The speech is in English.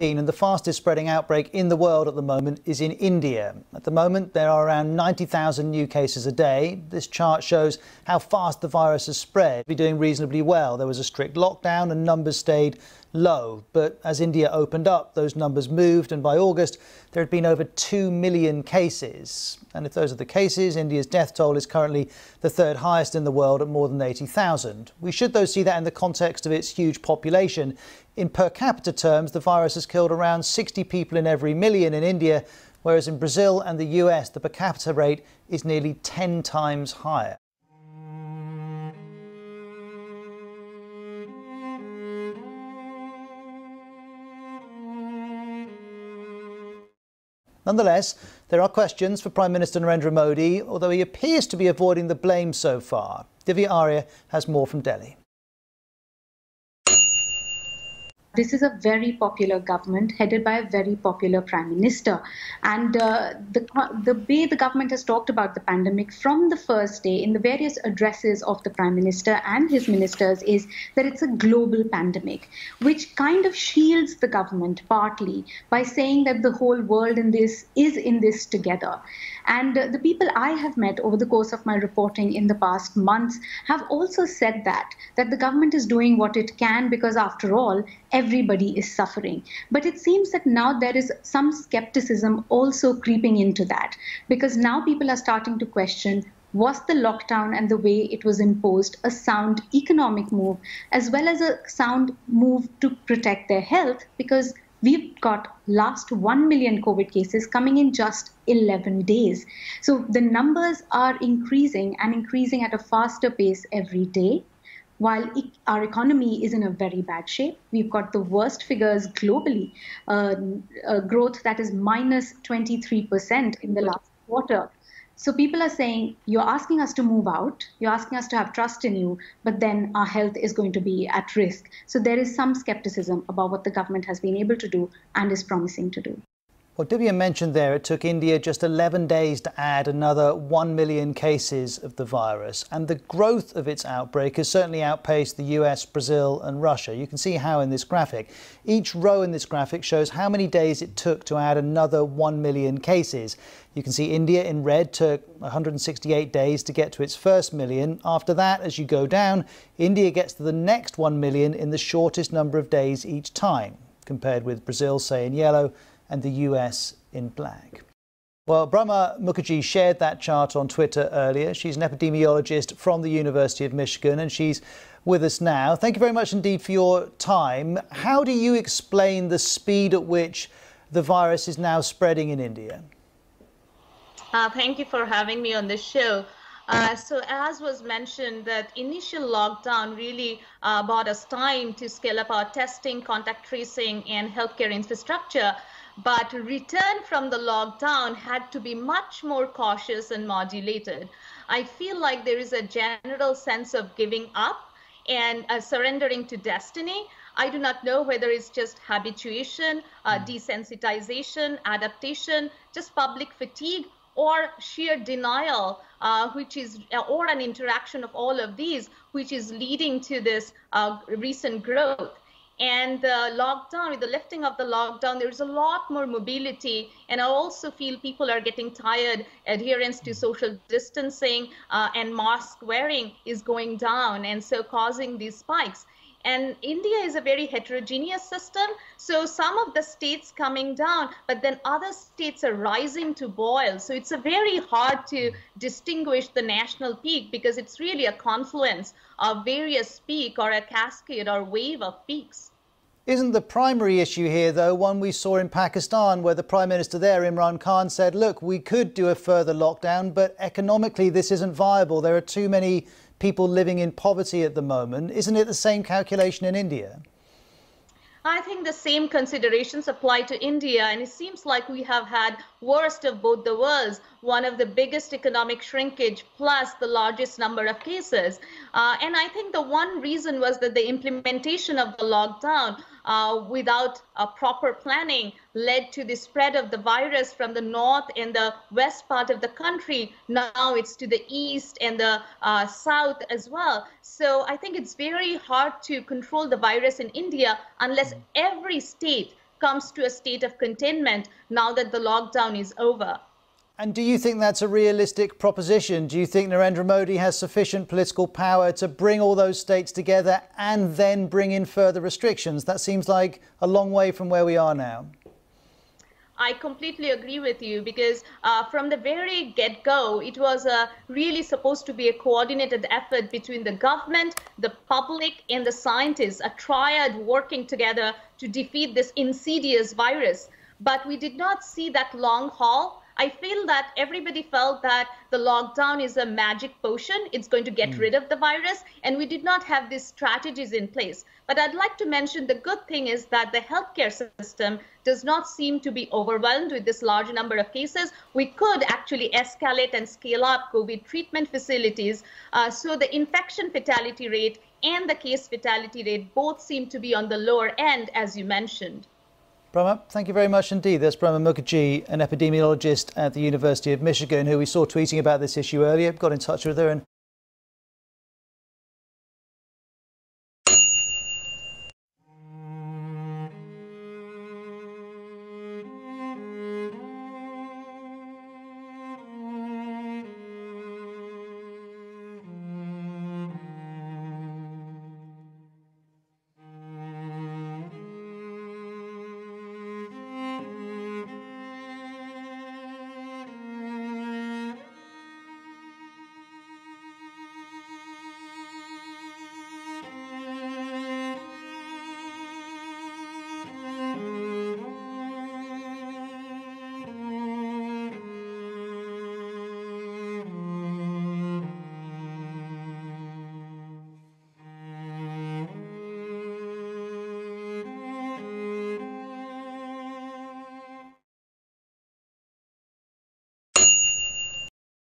and the fastest spreading outbreak in the world at the moment is in India. At the moment, there are around 90,000 new cases a day. This chart shows how fast the virus has spread. We're doing reasonably well. There was a strict lockdown and numbers stayed low. But as India opened up, those numbers moved, and by August, there had been over 2 million cases. And if those are the cases, India's death toll is currently the third highest in the world at more than 80,000. We should, though, see that in the context of its huge population. In per capita terms, the virus has killed around 60 people in every million in India, whereas in Brazil and the US, the per capita rate is nearly 10 times higher. Nonetheless, there are questions for Prime Minister Narendra Modi, although he appears to be avoiding the blame so far. Divya Arya has more from Delhi. This is a very popular government headed by a very popular prime minister. And uh, the, the way the government has talked about the pandemic from the first day in the various addresses of the prime minister and his ministers is that it's a global pandemic, which kind of shields the government partly by saying that the whole world in this is in this together. And uh, the people I have met over the course of my reporting in the past months have also said that, that the government is doing what it can because, after all, everybody is suffering. But it seems that now there is some skepticism also creeping into that because now people are starting to question was the lockdown and the way it was imposed a sound economic move as well as a sound move to protect their health because we've got last 1 million covid cases coming in just 11 days so the numbers are increasing and increasing at a faster pace every day while our economy is in a very bad shape, we've got the worst figures globally, uh, growth that is minus 23% in the last quarter. So people are saying, you're asking us to move out, you're asking us to have trust in you, but then our health is going to be at risk. So there is some skepticism about what the government has been able to do and is promising to do. Well, Divya mentioned there it took India just 11 days to add another 1 million cases of the virus, and the growth of its outbreak has certainly outpaced the US, Brazil, and Russia. You can see how in this graphic. Each row in this graphic shows how many days it took to add another 1 million cases. You can see India in red took 168 days to get to its first million. After that, as you go down, India gets to the next 1 million in the shortest number of days each time, compared with Brazil, say in yellow and the US in black. Well, Brahma Mukherjee shared that chart on Twitter earlier. She's an epidemiologist from the University of Michigan, and she's with us now. Thank you very much indeed for your time. How do you explain the speed at which the virus is now spreading in India? Uh, thank you for having me on the show. Uh, so as was mentioned, that initial lockdown really uh, bought us time to scale up our testing, contact tracing, and healthcare infrastructure but return from the lockdown had to be much more cautious and modulated. I feel like there is a general sense of giving up and uh, surrendering to destiny. I do not know whether it's just habituation, uh, hmm. desensitization, adaptation, just public fatigue, or sheer denial, uh, which is, or an interaction of all of these, which is leading to this uh, recent growth and the lockdown, with the lifting of the lockdown, there's a lot more mobility. And I also feel people are getting tired. Adherence to social distancing uh, and mask wearing is going down, and so causing these spikes. And India is a very heterogeneous system. So some of the states coming down, but then other states are rising to boil. So it's a very hard to distinguish the national peak because it's really a confluence of various peak or a cascade or wave of peaks. Isn't the primary issue here, though, one we saw in Pakistan, where the Prime Minister there, Imran Khan, said, look, we could do a further lockdown, but economically this isn't viable. There are too many people living in poverty at the moment. Isn't it the same calculation in India? I think the same considerations apply to India, and it seems like we have had worst of both the worlds one of the biggest economic shrinkage plus the largest number of cases. Uh, and I think the one reason was that the implementation of the lockdown uh, without a proper planning led to the spread of the virus from the north and the west part of the country. Now it's to the east and the uh, south as well. So I think it's very hard to control the virus in India unless every state comes to a state of containment now that the lockdown is over. And do you think that's a realistic proposition? Do you think Narendra Modi has sufficient political power to bring all those states together and then bring in further restrictions? That seems like a long way from where we are now. I completely agree with you because uh, from the very get go, it was uh, really supposed to be a coordinated effort between the government, the public, and the scientists, a triad working together to defeat this insidious virus. But we did not see that long haul. I feel that everybody felt that the lockdown is a magic potion. It's going to get mm. rid of the virus. And we did not have these strategies in place. But I'd like to mention the good thing is that the healthcare system does not seem to be overwhelmed with this large number of cases. We could actually escalate and scale up COVID treatment facilities. Uh, so the infection fatality rate and the case fatality rate both seem to be on the lower end, as you mentioned. Prama, thank you very much indeed. There's Brahma Mukherjee, an epidemiologist at the University of Michigan, who we saw tweeting about this issue earlier, got in touch with her and